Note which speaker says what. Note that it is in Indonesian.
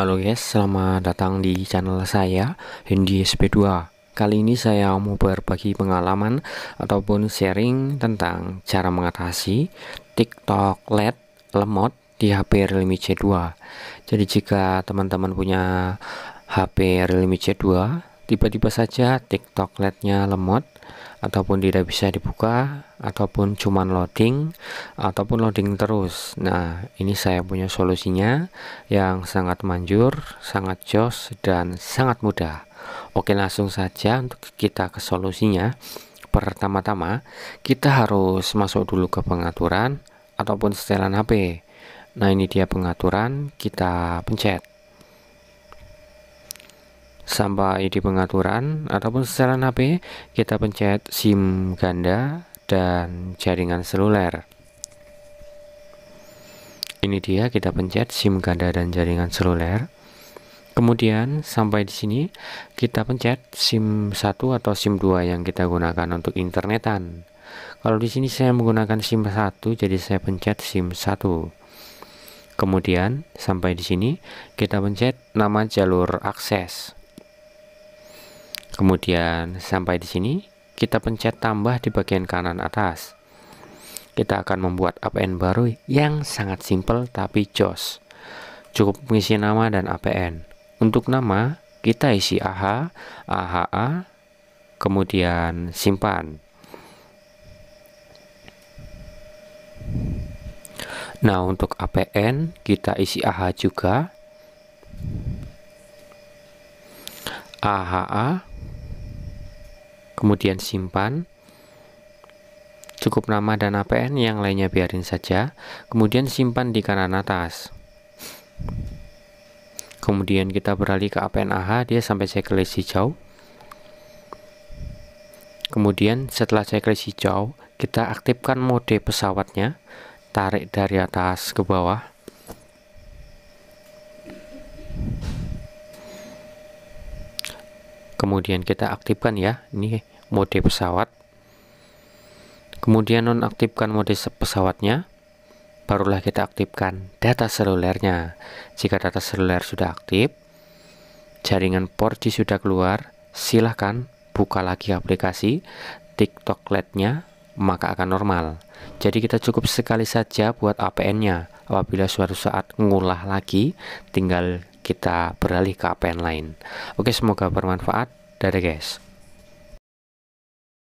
Speaker 1: Halo guys, selamat datang di channel saya Hindi SP2. Kali ini saya mau berbagi pengalaman ataupun sharing tentang cara mengatasi TikTok LED lemot di HP Realme C2. Jadi jika teman-teman punya HP Realme C2, tiba-tiba saja TikTok LED-nya lemot, ataupun tidak bisa dibuka ataupun cuman loading ataupun loading terus nah ini saya punya solusinya yang sangat manjur sangat jos dan sangat mudah oke langsung saja untuk kita ke solusinya pertama-tama kita harus masuk dulu ke pengaturan ataupun setelan HP nah ini dia pengaturan kita pencet sampai di pengaturan ataupun secara HP kita pencet SIM ganda dan jaringan seluler ini dia kita pencet SIM ganda dan jaringan seluler kemudian sampai di sini kita pencet SIM 1 atau SIM 2 yang kita gunakan untuk internetan kalau di sini saya menggunakan SIM 1 jadi saya pencet SIM 1 Kemudian sampai di sini kita pencet nama jalur akses. Kemudian sampai di sini, kita pencet tambah di bagian kanan atas. Kita akan membuat APN baru yang sangat simple tapi jos. Cukup mengisi nama dan APN. Untuk nama, kita isi AH, AHA, kemudian simpan. Nah, untuk APN kita isi AH juga. AHA kemudian simpan cukup nama dan APN yang lainnya biarin saja kemudian simpan di kanan atas kemudian kita beralih ke APN AH dia sampai saya checklist hijau kemudian setelah saya checklist hijau kita aktifkan mode pesawatnya tarik dari atas ke bawah kemudian kita aktifkan ya ini mode pesawat kemudian nonaktifkan mode pesawatnya barulah kita aktifkan data selulernya jika data seluler sudah aktif jaringan 4G sudah keluar silahkan buka lagi aplikasi TikTok lite nya maka akan normal jadi kita cukup sekali saja buat APN-nya apabila suatu saat ngulah lagi tinggal kita beralih ke APN lain oke semoga bermanfaat dadah guys